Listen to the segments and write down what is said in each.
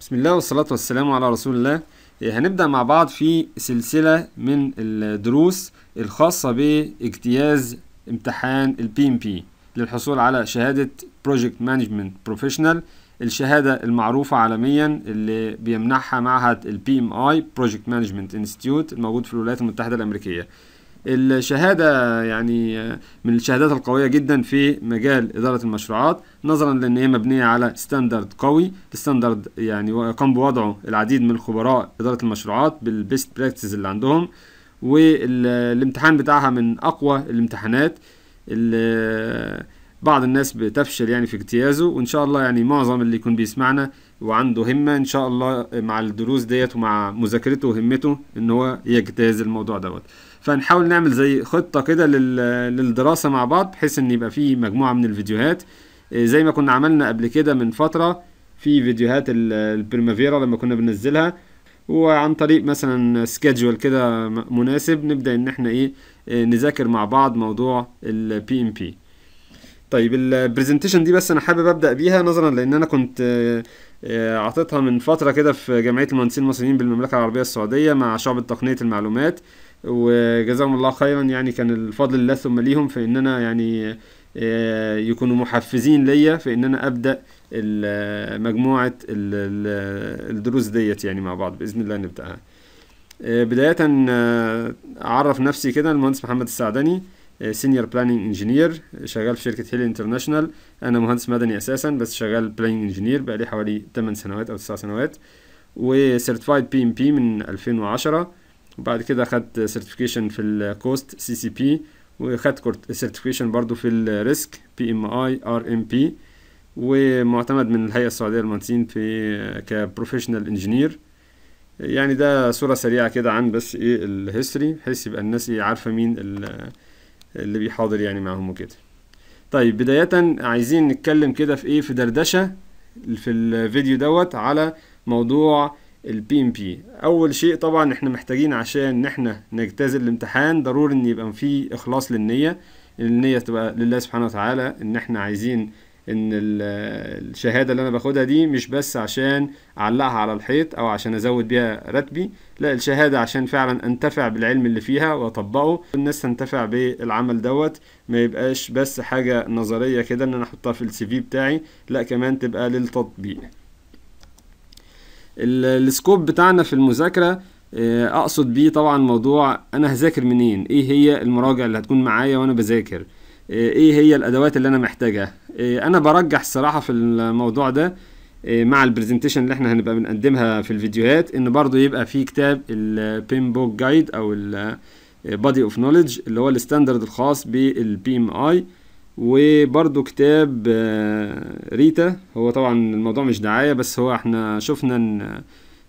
بسم الله والصلاة والسلام على رسول الله إيه، هنبدأ مع بعض في سلسلة من الدروس الخاصة باجتياز امتحان البي ام بي للحصول على شهادة Project Management Professional الشهادة المعروفة عالميا اللي بيمنحها معهد البي ام اي Project Management Institute الموجود في الولايات المتحدة الأمريكية الشهاده يعني من الشهادات القويه جدا في مجال اداره المشروعات نظرا لان هي مبنيه على ستاندرد قوي الستاندرد يعني قام بوضعه العديد من خبراء اداره المشروعات بالبيست براكتسز اللي عندهم والامتحان بتاعها من اقوى الامتحانات اللي بعض الناس بتفشل يعني في اجتيازه وان شاء الله يعني معظم اللي يكون بيسمعنا وعنده همه ان شاء الله مع الدروس ديت ومع مذاكرته وهمته ان هو يجتاز الموضوع دوت فنحاول نعمل زي خطة كده للدراسة مع بعض بحيث ان يبقى في مجموعة من الفيديوهات آه، زي ما كنا عملنا قبل كده من فترة في فيديوهات البريمافيرا لما كنا بننزلها وعن طريق مثلا سكيدجول كده مناسب نبدأ ان احنا ايه آه، نذاكر مع بعض موضوع البي ام بي طيب البرزنتيشن دي بس انا حابب ابدا بيها نظرا لان انا كنت اعطيتها آه، من فتره كده في جمعيه المهندسين المصريين بالمملكه العربيه السعوديه مع شعبه تقنيه المعلومات وجزاهم الله خيرا يعني كان الفضل لله ثم ليهم في ان انا يعني آه، يكونوا محفزين ليا في ان انا ابدا مجموعه الدروس ديت يعني مع بعض باذن الله نبداها آه، بدايه آه، اعرف نفسي كده المهندس محمد السعدني سينيور بلاننج انجينير شغال في شركه هيلي انترناشونال انا مهندس مدني اساسا بس شغال بلاننج انجينير بقالي حوالي 8 سنوات او 9 سنوات وسيرتفايد بي ام بي من 2010 وبعد كده خدت سيرتيفيكيشن في الكوست سي سي بي وخدت سيرتيفيكيشن برضو في الريسك بي ام اي ار ام بي ومعتمد من الهيئه السعوديه للمهندسين في كبروفيشنال انجينير يعني ده صوره سريعه كده عن بس ايه الهيستوري بحيث يبقى الناس ايه عارفه مين اللي بيحاضر يعني معاهم وكده طيب بدايه عايزين نتكلم كده في ايه في دردشه في الفيديو دوت على موضوع البي ام بي اول شيء طبعا احنا محتاجين عشان احنا نجتاز الامتحان ضروري ان يبقى في اخلاص للنيه النيه تبقى لله سبحانه وتعالى ان احنا عايزين ان الشهاده اللي انا باخدها دي مش بس عشان اعلقها على الحيط او عشان ازود بيها راتبي لا الشهاده عشان فعلا انتفع بالعلم اللي فيها واطبقه الناس تنتفع بالعمل دوت ما يبقاش بس حاجه نظريه كده ان انا احطها في السي في بتاعي لا كمان تبقى للتطبيق السكوب بتاعنا في المذاكرة آه، اقصد بيه طبعا موضوع انا هذاكر منين ايه هي المراجع اللي هتكون معايا وانا بذاكر آه، ايه هي الادوات اللي انا محتاجها آه، انا برجح الصراحة في الموضوع ده مع البرزنتيشن اللي احنا هنبقى بنقدمها في الفيديوهات ان برضو يبقى في كتاب البيم بوك جايد او البادي اوف نوليدج اللي هو الستاندرد الخاص بالبي ام اي وبرده كتاب آه، ريتا هو طبعا الموضوع مش دعاية بس هو احنا شفنا ان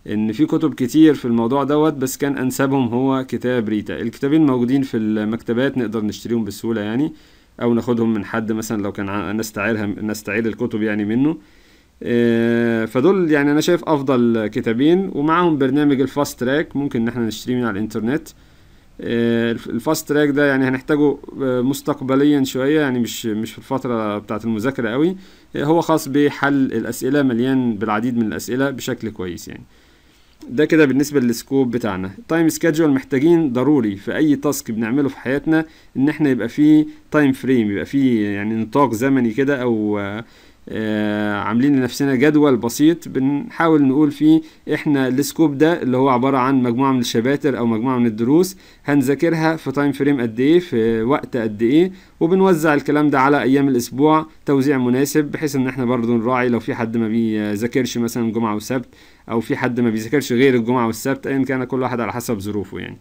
ان في كتب كتير في الموضوع دوت بس كان انسبهم هو كتاب ريتا الكتابين موجودين في المكتبات نقدر نشتريهم بسهولة يعني او ناخدهم من حد مثلا لو كان نستعيرها نستعير الكتب يعني منه آه، فدول يعني انا شايف افضل كتابين ومعاهم برنامج الفاست تراك ممكن ان احنا نشتريه من على الانترنت آه، الفاست تراك ده يعني هنحتاجه آه، مستقبليا شويه يعني مش مش في الفتره بتاعه المذاكره قوي آه، هو خاص بحل الاسئله مليان بالعديد من الاسئله بشكل كويس يعني ده كده بالنسبة للسكوب بتاعنا تايم سكادجول محتاجين ضروري في أي تاسك بنعمله في حياتنا إن إحنا يبقى فيه تايم فريم يبقى فيه يعني نطاق زمني كده أو آه، عاملين لنفسنا جدول بسيط بنحاول نقول فيه احنا السكوب ده اللي هو عبارة عن مجموعة من الشباتر او مجموعة من الدروس هنذاكرها في تايم فريم قد ايه في وقت قد ايه وبنوزع الكلام ده على ايام الاسبوع توزيع مناسب بحيث ان احنا برضو نراعي لو في حد ما بيذاكرش مثلا جمعة وسبت او في حد ما بيذاكرش غير الجمعة والسبت ايا كان كل واحد على حسب ظروفه يعني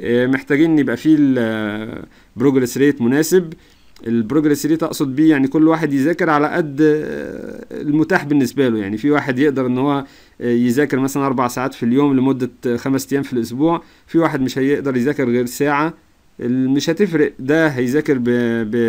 آه، محتاجين يبقى فيه البروجرس ريت مناسب البروجرس ريت اقصد بيه يعني كل واحد يذاكر على قد آه، المتاح بالنسبه له يعني في واحد يقدر ان هو آه، يذاكر مثلا اربع ساعات في اليوم لمده آه، خمس ايام في الاسبوع في واحد مش هيقدر يذاكر غير ساعه مش هتفرق ده هيذاكر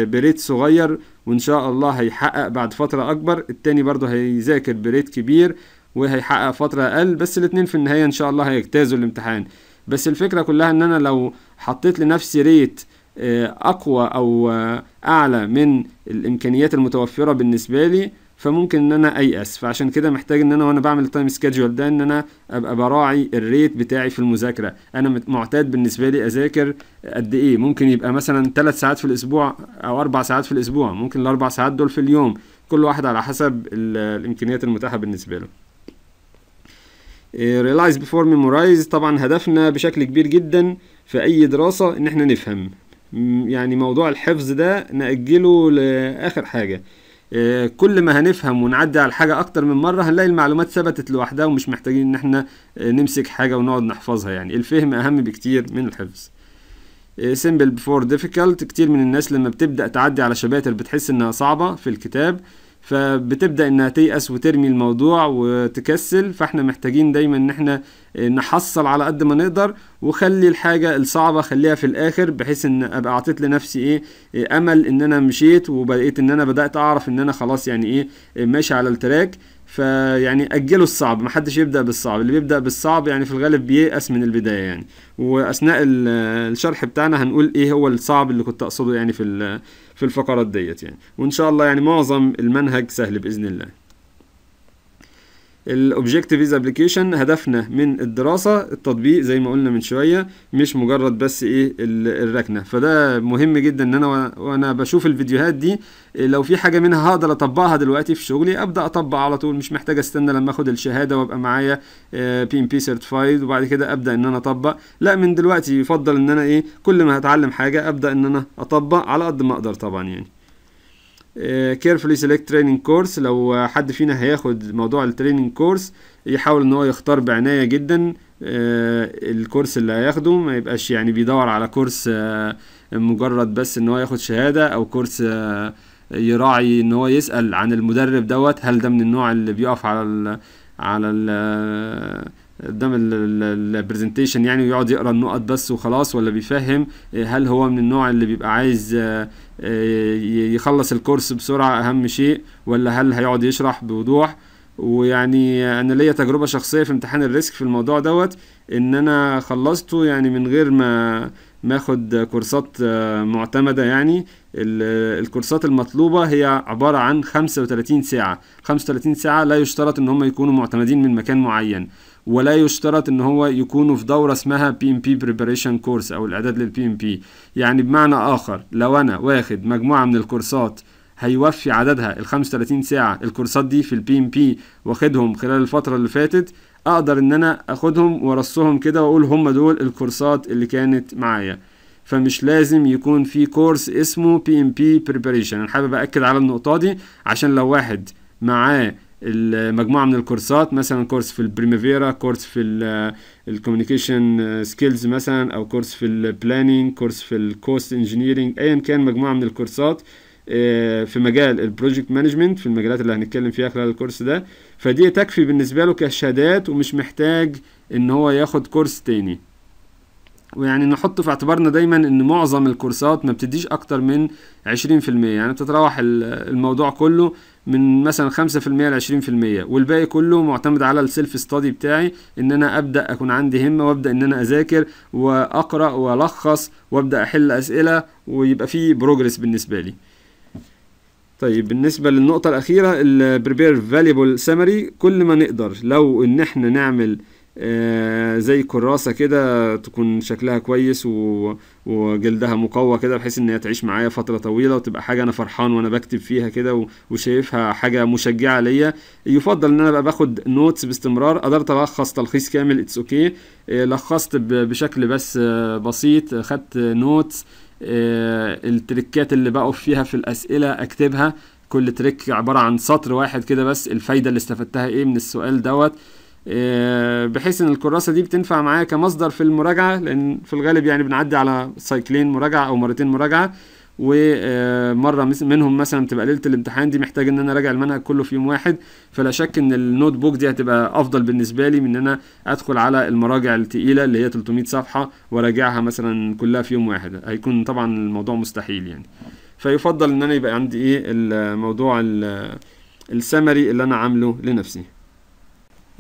بريت صغير وان شاء الله هيحقق بعد فتره اكبر التاني برضه هيذاكر بريت كبير وهيحقق فتره اقل بس الاتنين في النهايه ان شاء الله هيجتازوا الامتحان بس الفكره كلها ان انا لو حطيت لنفسي ريت آه، اقوى او آه، اعلى من الامكانيات المتوفره بالنسبه لي فممكن ان انا ايأس فعشان كده محتاج ان انا وانا بعمل التايم سكادجول ده ان انا ابقى براعي الريت بتاعي في المذاكره انا معتاد بالنسبه لي اذاكر قد ايه ممكن يبقى مثلا ثلاث ساعات في الاسبوع او اربع ساعات في الاسبوع ممكن الاربع ساعات دول في اليوم كل واحد على حسب الامكانيات المتاحه بالنسبه له ريلايز بيفور ميمورايز طبعا هدفنا بشكل كبير جدا في اي دراسه ان احنا نفهم يعني موضوع الحفظ ده نأجله لآخر حاجة آه، كل ما هنفهم ونعدي على الحاجة أكتر من مرة هنلاقي المعلومات ثبتت لوحدها ومش محتاجين إن احنا آه، نمسك حاجة ونقعد نحفظها يعني الفهم أهم بكتير من الحفظ آه، simple before difficult كتير من الناس لما بتبدأ تعدي على شباتر بتحس إنها صعبة في الكتاب فبتبدا انها تيأس وترمي الموضوع وتكسل فاحنا محتاجين دايما ان احنا نحصل على قد ما نقدر وخلي الحاجه الصعبه خليها في الاخر بحيث ان ابقى اعطيت لنفسي ايه, إيه، امل ان انا مشيت وبقيت ان انا بدات اعرف ان انا خلاص يعني ايه ماشي على التراك فيعني اجلوا الصعب ما حدش يبدا بالصعب اللي بيبدا بالصعب يعني في الغالب بييأس من البدايه يعني واثناء الشرح بتاعنا هنقول ايه هو الصعب اللي كنت اقصده يعني في في الفقرات ديت يعني وان شاء الله يعني معظم المنهج سهل باذن الله الاوبجكتيفيز ابلكيشن هدفنا من الدراسه التطبيق زي ما قلنا من شويه مش مجرد بس ايه الركنه فده مهم جدا ان انا وانا بشوف الفيديوهات دي لو في حاجه منها هقدر اطبقها دلوقتي في شغلي ابدا اطبق على طول مش محتاج استنى لما اخد الشهاده وابقى معايا بي ام بي سيرتيفايد وبعد كده ابدا ان انا اطبق لا من دلوقتي يفضل ان انا ايه كل ما هتعلم حاجه ابدا ان انا اطبق على قد ما اقدر طبعا يعني كيرفلي سيلكت تريننج كورس لو حد فينا هياخد موضوع التريننج كورس يحاول ان هو يختار بعنايه جدا آه، الكورس اللي هياخده ما يبقاش يعني بيدور على كورس آه، مجرد بس ان هو ياخد شهاده او كورس آه، يراعي ان هو يسال عن المدرب دوت هل ده من النوع اللي بيقف على الـ على الـ قدام البرزنتيشن يعني ويقعد يقرا النقط بس وخلاص ولا بيفهم آه، هل هو من النوع اللي بيبقى عايز آه، آه، يخلص الكورس بسرعه اهم شيء ولا هل هيقعد يشرح بوضوح ويعني انا ليا تجربه شخصيه في امتحان الريسك في الموضوع دوت ان انا خلصته يعني من غير ما ماخد كورسات معتمدة يعني الكورسات المطلوبة هي عبارة عن 35 ساعة 35 ساعة لا يشترط ان هم يكونوا معتمدين من مكان معين ولا يشترط ان هو يكونوا في دوره اسمها بي ام بي بريبريشن كورس او الاعداد للبي ام بي يعني بمعنى اخر لو انا واخد مجموعه من الكورسات هيوفي عددها ال 35 ساعه الكورسات دي في البي ام بي واخدهم خلال الفتره اللي فاتت اقدر ان انا اخدهم وارصهم كده واقول هم دول الكورسات اللي كانت معايا فمش لازم يكون في كورس اسمه بي ام بي بريبريشن انا حابب اكد على النقطه دي عشان لو واحد معاه مجموعه من الكورسات مثلا كورس في البريمافيرا كورس في الكوميونيكيشن سكيلز مثلا او كورس في البلاننج كورس في الكوست انجينيرنج ايا كان مجموعه من الكورسات آه، في مجال البروجكت مانجمنت في المجالات اللي هنتكلم فيها خلال الكورس ده فدي تكفي بالنسبه له كشهادات ومش محتاج ان هو ياخد كورس تاني ويعني نحط في اعتبارنا دايما ان معظم الكورسات ما بتديش اكتر من 20% يعني بتتراوح الموضوع كله من مثلا 5% ل 20% والباقي كله معتمد على السيلف ستادي بتاعي ان انا ابدا اكون عندي همه وابدا ان انا اذاكر واقرا والخص وابدا احل اسئله ويبقى في بروجرس بالنسبه لي طيب بالنسبة للنقطة الأخيرة البريبير فاليبل سمري كل ما نقدر لو إن إحنا نعمل آه، زي كراسة كده تكون شكلها كويس وجلدها مقوى كده بحيث ان هي تعيش معايا فترة طويلة وتبقى حاجة انا فرحان وانا بكتب فيها كده وشايفها حاجة مشجعة ليا يفضل ان انا بقى باخد نوتس باستمرار قدرت الخص تلخيص كامل اتس اوكي okay. آه، لخصت بشكل بس آه، بسيط خدت نوتس التريكات اللي بقف فيها في الاسئلة اكتبها كل تريك عبارة عن سطر واحد كده بس الفايدة اللي استفدتها ايه من السؤال دوت آه، بحيث ان الكراسه دي بتنفع معايا كمصدر في المراجعه لان في الغالب يعني بنعدي على سايكلين مراجعه او مرتين مراجعه ومره آه، منهم مثلا بتبقى ليله الامتحان دي محتاج ان انا اراجع المنهج كله في يوم واحد فلا شك ان النوت بوك دي هتبقى افضل بالنسبه لي من ان انا ادخل على المراجع الثقيله اللي هي 300 صفحه وراجعها مثلا كلها في يوم واحد هيكون طبعا الموضوع مستحيل يعني فيفضل ان انا يبقى عندي ايه الموضوع السمري اللي انا عامله لنفسي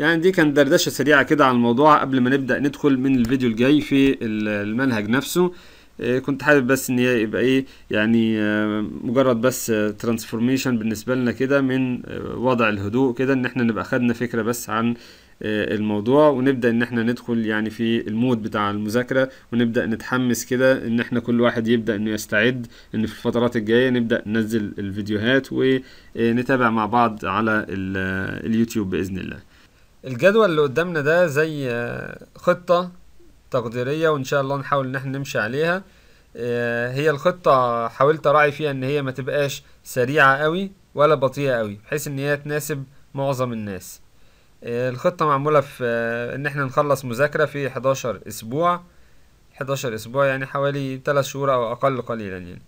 يعني دي كانت دردشه سريعه كده عن الموضوع قبل ما نبدا ندخل من الفيديو الجاي في المنهج نفسه إيه، كنت حابب بس ان هي يبقى ايه يعني آه، مجرد بس ترانسفورميشن آه، بالنسبه لنا كده من آه، وضع الهدوء كده ان احنا نبقى خدنا فكره بس عن الموضوع ونبدا ان احنا ندخل يعني في المود بتاع المذاكره ونبدا نتحمس كده ان احنا كل واحد يبدا انه يستعد ان في الفترات الجايه نبدا ننزل الفيديوهات ونتابع مع بعض على اليوتيوب باذن الله الجدول اللي قدامنا ده زي آه، خطة تقديرية وإن شاء الله نحاول إن احنا نمشي عليها آه، هي الخطة حاولت أراعي فيها إن هي ما تبقاش سريعة قوي ولا بطيئة قوي بحيث إن هي تناسب معظم الناس آه، الخطة معمولة في إن احنا نخلص مذاكرة في 11 أسبوع 11 أسبوع يعني حوالي 3 شهور أو أقل قليلا يعني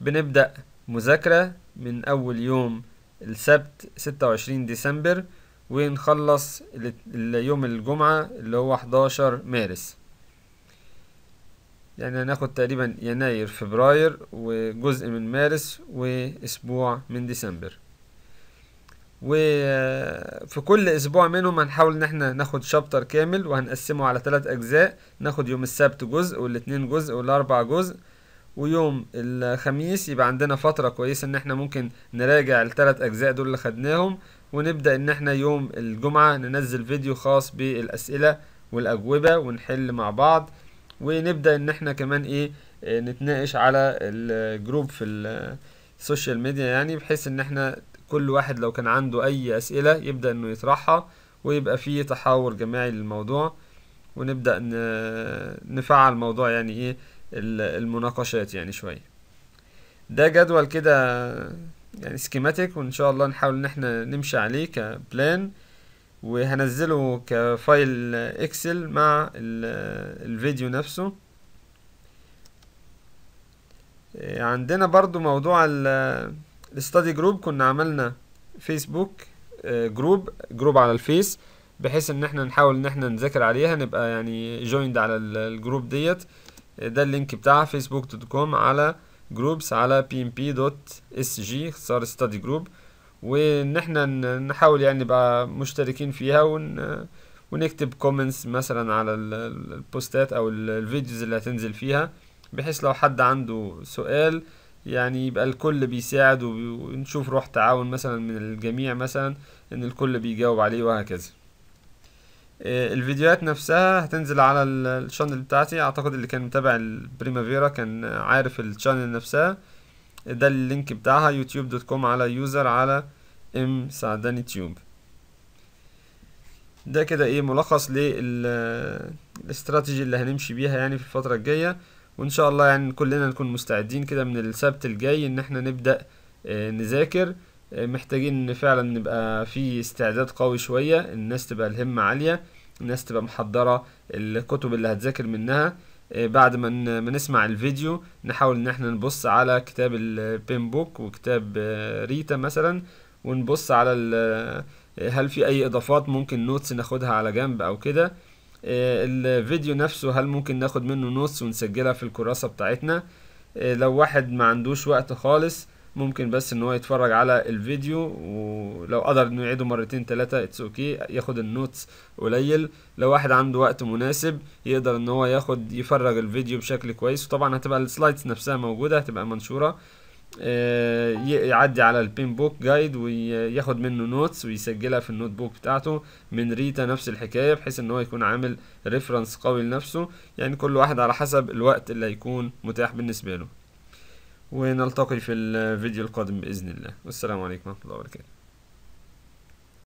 بنبدأ مذاكرة من أول يوم السبت 26 ديسمبر ونخلص يوم الجمعة اللي هو 11 مارس يعني هناخد تقريبا يناير فبراير وجزء من مارس واسبوع من ديسمبر وفي كل اسبوع منهم هنحاول ان احنا ناخد شابتر كامل وهنقسمه على ثلاث اجزاء ناخد يوم السبت جزء والاثنين جزء والاربع جزء ويوم الخميس يبقى عندنا فترة كويسة ان احنا ممكن نراجع الثلاث اجزاء دول اللي خدناهم ونبدأ ان احنا يوم الجمعة ننزل فيديو خاص بالاسئلة والاجوبة ونحل مع بعض ونبدأ ان احنا كمان ايه نتناقش على الجروب في السوشيال ميديا يعني بحيث ان احنا كل واحد لو كان عنده اي اسئلة يبدأ انه يطرحها ويبقى في تحاور جماعي للموضوع ونبدأ نفعل موضوع يعني ايه المناقشات يعني شوية ده جدول كده يعني سكيماتيك وان شاء الله نحاول ان احنا نمشي عليه كبلان وهنزله كفايل اكسل مع الفيديو نفسه آه، عندنا برضو موضوع الاستادي جروب كنا عملنا فيسبوك جروب جروب على الفيس بحيث ان احنا نحاول ان احنا نذاكر عليها نبقى يعني جويند على الجروب ديت آه، ده اللينك بتاعها فيسبوك دوت كوم على جروبس على pmp.sg اختصار study group وان احنا نحاول يعني نبقى مشتركين فيها ون ونكتب كومنتس مثلا على البوستات او الفيديوز اللي هتنزل فيها بحيث لو حد عنده سؤال يعني يبقى الكل بيساعد ونشوف روح تعاون مثلا من الجميع مثلا ان الكل بيجاوب عليه وهكذا آه، الفيديوهات نفسها هتنزل على الشانل بتاعتي اعتقد اللي كان متابع البريمافيرا كان عارف الشانل نفسها ده اللينك بتاعها يوتيوب دوت كوم على يوزر على ام سعداني تيوب ده كده ايه ملخص للاستراتيجي اللي هنمشي بيها يعني في الفترة الجاية وان شاء الله يعني كلنا نكون مستعدين كده من السبت الجاي ان احنا نبدأ آه، نذاكر محتاجين ان فعلا نبقى في استعداد قوي شوية الناس تبقى الهمة عالية الناس تبقى محضرة الكتب اللي هتذاكر منها آه، بعد ما من نسمع الفيديو نحاول ان احنا نبص على كتاب البين بوك وكتاب آه، ريتا مثلا ونبص على آه، هل في اي اضافات ممكن نوتس ناخدها على جنب او كده الفيديو نفسه هل ممكن ناخد منه نوتس ونسجلها في الكراسة بتاعتنا لو واحد ما عندوش وقت خالص ممكن بس ان هو يتفرج على الفيديو ولو قدر انه يعيده مرتين تلاتة اتس اوكي ياخد النوتس قليل لو واحد عنده وقت مناسب يقدر ان هو ياخد يفرج الفيديو بشكل كويس وطبعا هتبقى السلايدز نفسها موجودة هتبقى منشورة آه، يعدي على البين بوك جايد وياخد منه نوتس ويسجلها في النوت بوك بتاعته من ريتا نفس الحكاية بحيث ان هو يكون عامل ريفرنس قوي لنفسه يعني كل واحد على حسب الوقت اللي هيكون متاح بالنسبة له ونلتقي في الفيديو القادم بإذن الله والسلام عليكم ورحمة الله وبركاته